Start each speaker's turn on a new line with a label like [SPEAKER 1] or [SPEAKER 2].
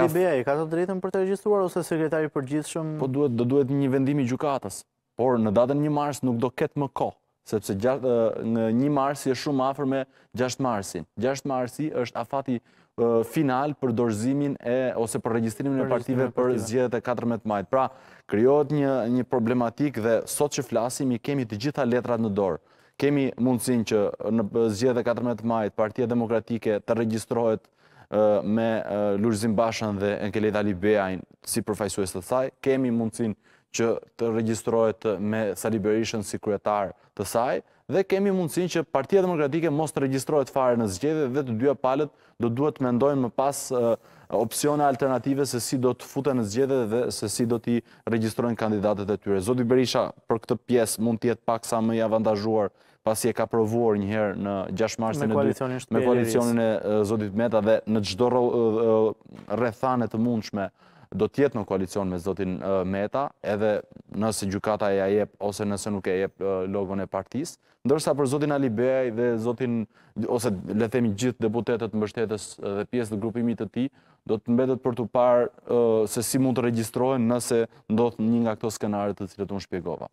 [SPEAKER 1] ka... IBA ka të drejtën për të regjistruar ose sekretari i përgjithshëm? Po duhet do duhet një vendim i gjykatës. Por në datën 1 mars nuk do ketë më kohë, sepse një në 1 mars është shumë afër me 6 marsin. 6 marsi është afati final për dorëzimin e ose për regjistrimin e partive për zgjedhjet e 14 majit. Pra, krijohet një një problematik dhe sot që flasim i kemi të gjitha letrat në dorë. Kemi mundësin që në zgjedhjet e 14 majit Partia Demokratike të regjistrohet me Lurzim Bashan dhe Nkelej Libeajn Beajnë si përfajsu e të thaj, kemi mundësin që të regjistrohet me Sali Berishën si kryetar të saj, dhe kemi mundësin që partia demokratike mos të regjistrohet fare në zgjede dhe të dyja palet do duhet me ndojnë më pas opcione alternative se si do të futën në zgjede dhe se si do t'i regjistrohen kandidatet e tyre. Zoti Berisha, për këtë pies mund tjetë pak sa më i avantazhuar pasi e ka provuar njëherë në 6 marsin e 2 me koalicionin e Zotit Meta dhe në gjdo rrethane të mundshme do tjetë në koalicion me zotin Meta, edhe nëse gjukata e jep, ose nëse nuk e jep logon e partis, ndërsa për zotin Alibeaj dhe zotin, ose lethemi gjithë deputetet mbështetës dhe pjesë dhe grupimit të ti, do të mbetet për të parë se si mund të registrojnë nëse ndodhë një nga këto skenarit të cilët unë shpjegova.